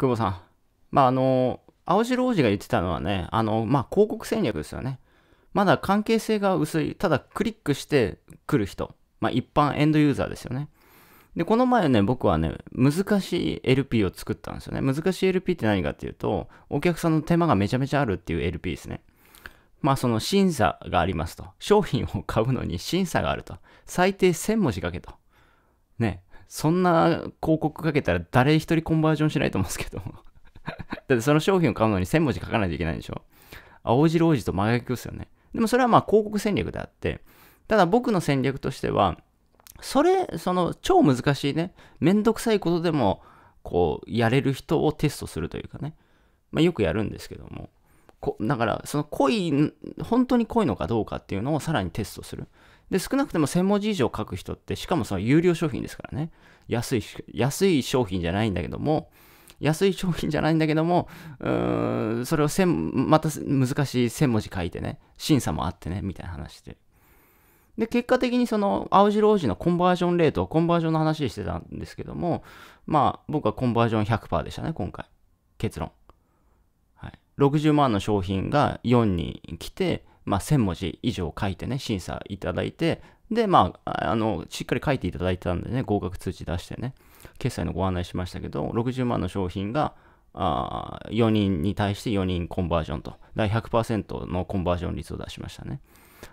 久保さん。まあ、あの、青白王子が言ってたのはね、あの、まあ、広告戦略ですよね。まだ関係性が薄い、ただクリックしてくる人。まあ、一般エンドユーザーですよね。で、この前ね、僕はね、難しい LP を作ったんですよね。難しい LP って何かっていうと、お客さんの手間がめちゃめちゃあるっていう LP ですね。まあその審査がありますと。商品を買うのに審査があると。最低1000文字かけと。ね。そんな広告かけたら誰一人コンバージョンしないと思うんですけど。だってその商品を買うのに1000文字書かないといけないでしょ。青白王子と真逆ですよね。でもそれはまあ広告戦略であって、ただ僕の戦略としては、それ、その超難しいね、めんどくさいことでも、こう、やれる人をテストするというかね、まあよくやるんですけども、こだから、その濃い、本当に濃いのかどうかっていうのをさらにテストする。で、少なくとも1000文字以上書く人って、しかもその有料商品ですからね。安い、安い商品じゃないんだけども、安い商品じゃないんだけども、うーん、それを1000、また難しい1000文字書いてね、審査もあってね、みたいな話で。で、結果的にその、青白王子のコンバージョンレート、コンバージョンの話してたんですけども、まあ、僕はコンバージョン100%でしたね、今回。結論。60万の商品が4に来て、まあ、1000文字以上書いてね、審査いただいて、で、まあ、あの、しっかり書いていただいたんでね、合格通知出してね、決済のご案内しましたけど、60万の商品が、あ4人に対して4人コンバージョンと、第100%のコンバージョン率を出しましたね。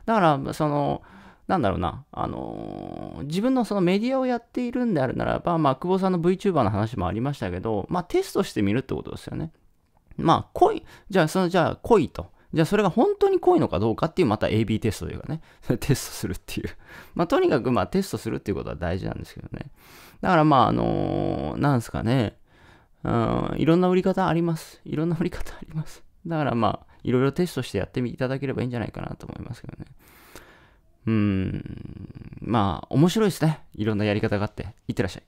だから、その、なんだろうな、あのー、自分のそのメディアをやっているんであるならば、まあ、久保さんの VTuber の話もありましたけど、まあ、テストしてみるってことですよね。まあ、恋、じゃあ、その、じゃあ、恋と。じゃあ、それが本当に濃いのかどうかっていう、また AB テストというかね、テストするっていう。まあ、とにかく、まあ、テストするっていうことは大事なんですけどね。だから、まあ、あのー、なんですかね、うん、いろんな売り方あります。いろんな売り方あります。だから、まあ、いろいろテストしてやっていただければいいんじゃないかなと思いますけどね。うーん、まあ、面白いですね。いろんなやり方があって。いってらっしゃい。